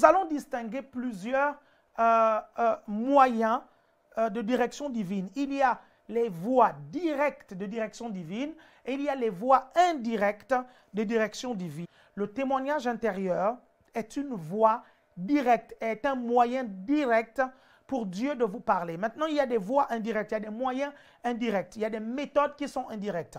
Nous allons distinguer plusieurs euh, euh, moyens euh, de direction divine. Il y a les voies directes de direction divine et il y a les voies indirectes de direction divine. Le témoignage intérieur est une voie directe, est un moyen direct pour Dieu de vous parler. Maintenant, il y a des voies indirectes, il y a des moyens indirects, il y a des méthodes qui sont indirectes.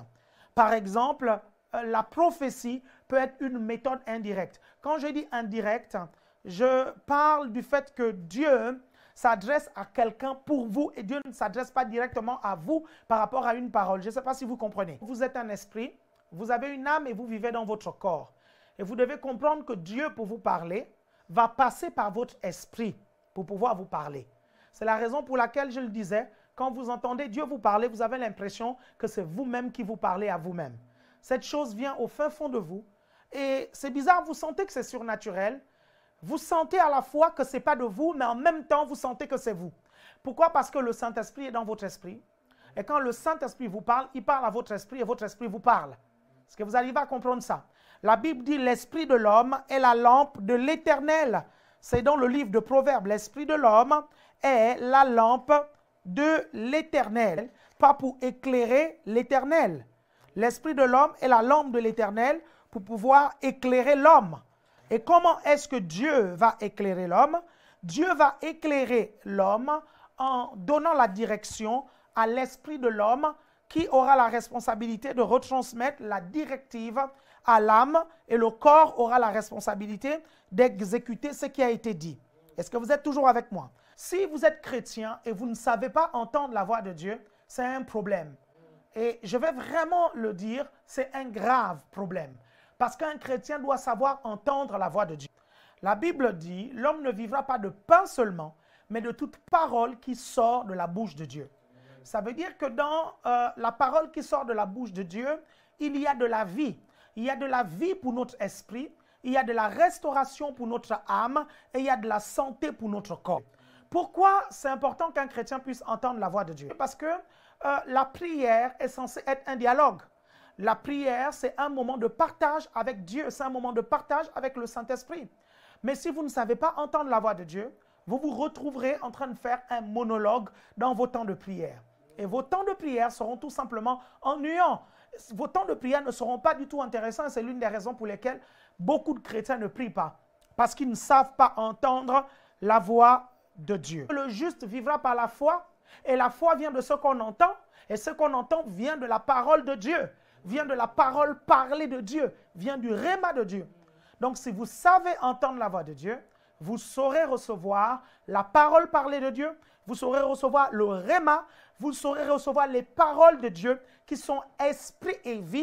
Par exemple, la prophétie peut être une méthode indirecte. Quand je dis indirecte, je parle du fait que Dieu s'adresse à quelqu'un pour vous et Dieu ne s'adresse pas directement à vous par rapport à une parole. Je ne sais pas si vous comprenez. Vous êtes un esprit, vous avez une âme et vous vivez dans votre corps. Et vous devez comprendre que Dieu, pour vous parler, va passer par votre esprit pour pouvoir vous parler. C'est la raison pour laquelle je le disais, quand vous entendez Dieu vous parler, vous avez l'impression que c'est vous-même qui vous parlez à vous-même. Cette chose vient au fin fond de vous et c'est bizarre, vous sentez que c'est surnaturel, vous sentez à la fois que ce n'est pas de vous, mais en même temps, vous sentez que c'est vous. Pourquoi Parce que le Saint-Esprit est dans votre esprit. Et quand le Saint-Esprit vous parle, il parle à votre esprit et votre esprit vous parle. Est-ce que vous arrivez à comprendre ça La Bible dit l'esprit de l'homme est la lampe de l'éternel. C'est dans le livre de Proverbes. L'esprit de l'homme est la lampe de l'éternel. Pas pour éclairer l'éternel. L'esprit de l'homme est la lampe de l'éternel pour pouvoir éclairer l'homme. Et comment est-ce que Dieu va éclairer l'homme Dieu va éclairer l'homme en donnant la direction à l'esprit de l'homme qui aura la responsabilité de retransmettre la directive à l'âme et le corps aura la responsabilité d'exécuter ce qui a été dit. Est-ce que vous êtes toujours avec moi Si vous êtes chrétien et vous ne savez pas entendre la voix de Dieu, c'est un problème. Et je vais vraiment le dire, c'est un grave problème. Parce qu'un chrétien doit savoir entendre la voix de Dieu. La Bible dit, l'homme ne vivra pas de pain seulement, mais de toute parole qui sort de la bouche de Dieu. Ça veut dire que dans euh, la parole qui sort de la bouche de Dieu, il y a de la vie. Il y a de la vie pour notre esprit, il y a de la restauration pour notre âme et il y a de la santé pour notre corps. Pourquoi c'est important qu'un chrétien puisse entendre la voix de Dieu Parce que euh, la prière est censée être un dialogue. La prière, c'est un moment de partage avec Dieu, c'est un moment de partage avec le Saint-Esprit. Mais si vous ne savez pas entendre la voix de Dieu, vous vous retrouverez en train de faire un monologue dans vos temps de prière. Et vos temps de prière seront tout simplement ennuyants. Vos temps de prière ne seront pas du tout intéressants. C'est l'une des raisons pour lesquelles beaucoup de chrétiens ne prient pas. Parce qu'ils ne savent pas entendre la voix de Dieu. Le juste vivra par la foi. Et la foi vient de ce qu'on entend. Et ce qu'on entend vient de la parole de Dieu vient de la parole parlée de Dieu, vient du réma de Dieu. Donc si vous savez entendre la voix de Dieu, vous saurez recevoir la parole parlée de Dieu, vous saurez recevoir le réma, vous saurez recevoir les paroles de Dieu qui sont esprit et vie,